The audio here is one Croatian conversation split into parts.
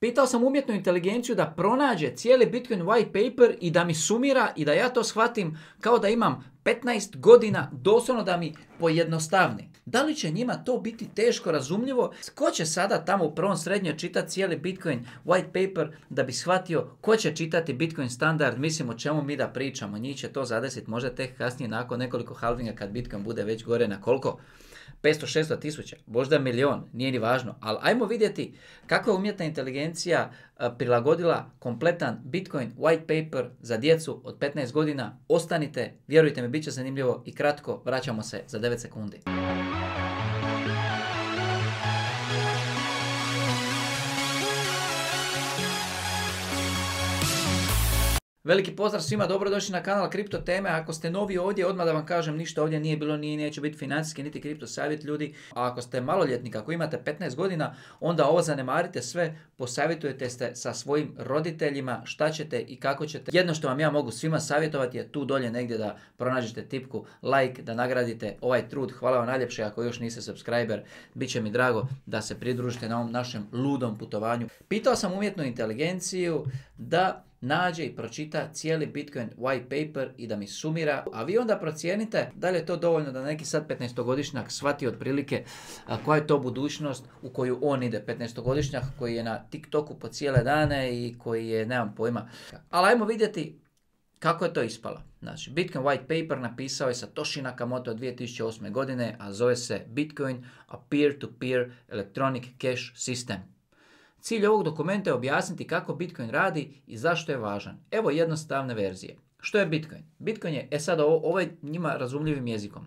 Pitao sam umjetnu inteligenciju da pronađe cijeli Bitcoin white paper i da mi sumira i da ja to shvatim kao da imam 15 godina doslovno da mi pojednostavni. Da li će njima to biti teško razumljivo? Ko će sada tamo u prvom srednje čitati cijeli Bitcoin white paper da bi shvatio ko će čitati Bitcoin standard? Mislim o čemu mi da pričamo. Njih će to zadesiti možda tek kasnije nakon nekoliko halvinga kad Bitcoin bude već gore na koliko? 500, 600 tisuća, možda milion, nije ni važno. Ali ajmo vidjeti kako je umjetna inteligencija e, prilagodila kompletan Bitcoin white paper za djecu od 15 godina. Ostanite, vjerujte mi, bit će zanimljivo i kratko. Vraćamo se za 9 sekundi. Veliki pozdrav svima, dobrodošli na kanal Kripto Teme. Ako ste novi ovdje, odmah da vam kažem, ništa ovdje nije bilo, nije, neće biti financijski, niti kripto savjet ljudi. A ako ste maloljetnik, ako imate 15 godina, onda ovo zanemarite sve, posavjetujete se sa svojim roditeljima šta ćete i kako ćete. Jedno što vam ja mogu svima savjetovati je tu dolje negdje da pronađete tipku like, da nagradite ovaj trud. Hvala vam najljepše ako još niste subscriber, bit će mi drago da se pridružite na ovom našem ludom putovanju. Pitao sam umjetnu inteligenciju da nađe i pročita cijeli Bitcoin white paper i da mi sumira, a vi onda procijenite da li je to dovoljno da neki sad 15-godišnjak shvati otprilike koja je to budućnost u koju on ide. 15-godišnjak koji je na TikToku po cijele dane i koji je, nemam pojma. Ali ajmo vidjeti kako je to ispalo? Znači, Bitcoin White Paper napisao je Satoshi Nakamoto 2008. godine, a zove se Bitcoin a Peer-to-Peer Electronic Cash System. Cilj ovog dokumenta je objasniti kako Bitcoin radi i zašto je važan. Evo jednostavne verzije. Što je Bitcoin? Bitcoin je, e sad ovo, ovaj njima razumljivim jezikom.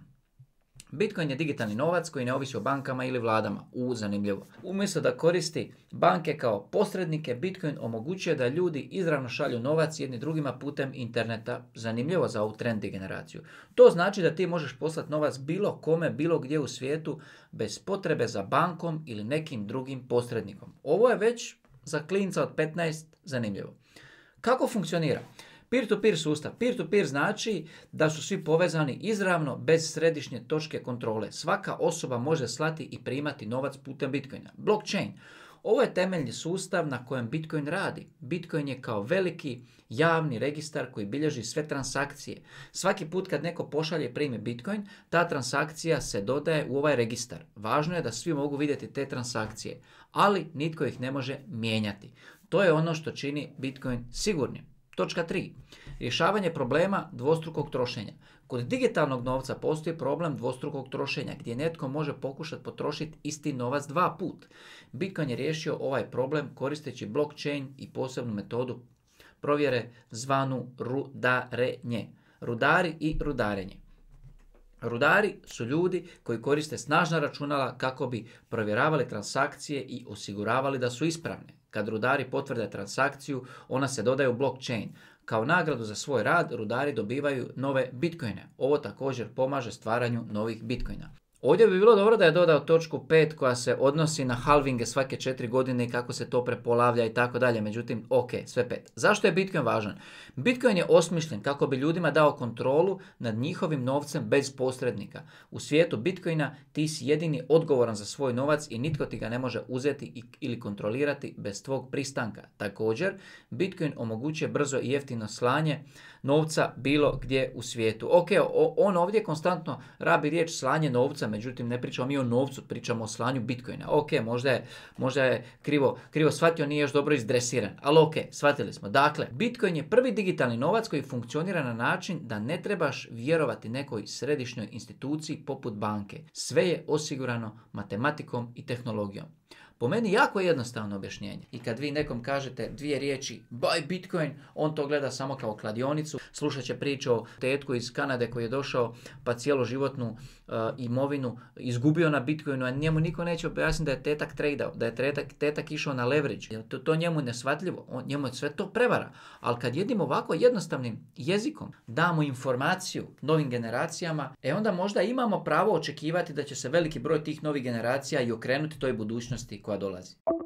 Bitcoin je digitalni novac koji ne ovisi o bankama ili vladama. U, zanimljivo. Umjesto da koristi banke kao posrednike, Bitcoin omogućuje da ljudi izravno šalju novac jedni drugima putem interneta. Zanimljivo za ovu trendi generaciju. To znači da ti možeš poslati novac bilo kome, bilo gdje u svijetu bez potrebe za bankom ili nekim drugim posrednikom. Ovo je već za klinca od 15 zanimljivo. Kako funkcionira? Peer-to-peer sustav. Peer-to-peer znači da su svi povezani izravno bez središnje točke kontrole. Svaka osoba može slati i primati novac putem Bitcoina. Blockchain. Ovo je temeljni sustav na kojem Bitcoin radi. Bitcoin je kao veliki javni registar koji bilježi sve transakcije. Svaki put kad neko pošalje primi Bitcoin, ta transakcija se dodaje u ovaj registar. Važno je da svi mogu vidjeti te transakcije, ali nitko ih ne može mijenjati. To je ono što čini Bitcoin sigurnim. Točka 3. Rješavanje problema dvostrukog trošenja. Kod digitalnog novca postoji problem dvostrukog trošenja gdje netko može pokušati potrošiti isti novac dva put. Bitcoin je riješio ovaj problem koristeći blockchain i posebnu metodu provjere zvanu rudarenje. Rudari i rudarenje. Rudari su ljudi koji koriste snažna računala kako bi provjeravali transakcije i osiguravali da su ispravne. Kad rudari potvrde transakciju, ona se dodaje u blockchain. Kao nagradu za svoj rad, rudari dobivaju nove bitcoine. Ovo također pomaže stvaranju novih bitcoina. Ovdje bi bilo dobro da je dodao točku 5 koja se odnosi na halvinge svake 4 godine i kako se to prepolavlja i tako dalje. Međutim, ok, sve pet. Zašto je Bitcoin važan? Bitcoin je osmišljen kako bi ljudima dao kontrolu nad njihovim novcem bez posrednika. U svijetu Bitcoina ti si jedini odgovoran za svoj novac i nitko ti ga ne može uzeti ili kontrolirati bez tvog pristanka. Također, Bitcoin omogućuje brzo i jeftino slanje novca bilo gdje u svijetu. Ok, on ovdje konstantno rabi riječ slanje novca, međutim ne pričamo mi o novcu, pričamo o slanju bitcoina. Ok, možda je, možda je krivo, krivo shvatio, nije još dobro izdresiran, ali ok, shvatili smo. Dakle, bitcoin je prvi digitalni novac koji funkcionira na način da ne trebaš vjerovati nekoj središnjoj instituciji poput banke. Sve je osigurano matematikom i tehnologijom. Po meni jako jednostavno objašnjenje. I kad vi nekom kažete dvije riječi buy Bitcoin, on to gleda samo kao kladionicu. Slušat će priču o tetku iz Kanade koji je došao pa cijelo životnu eh, imovinu izgubio na Bitcoinu, a njemu niko neće objasniti da je tetak tradeo da je tetak, tetak išao na leverage. To, to njemu neshvatljivo, on, njemu je sve to prevara. Ali kad jednim ovako jednostavnim jezikom damo informaciju novim generacijama, e onda možda imamo pravo očekivati da će se veliki broj tih novih generacija i okrenuti toj budućnosti coadolase.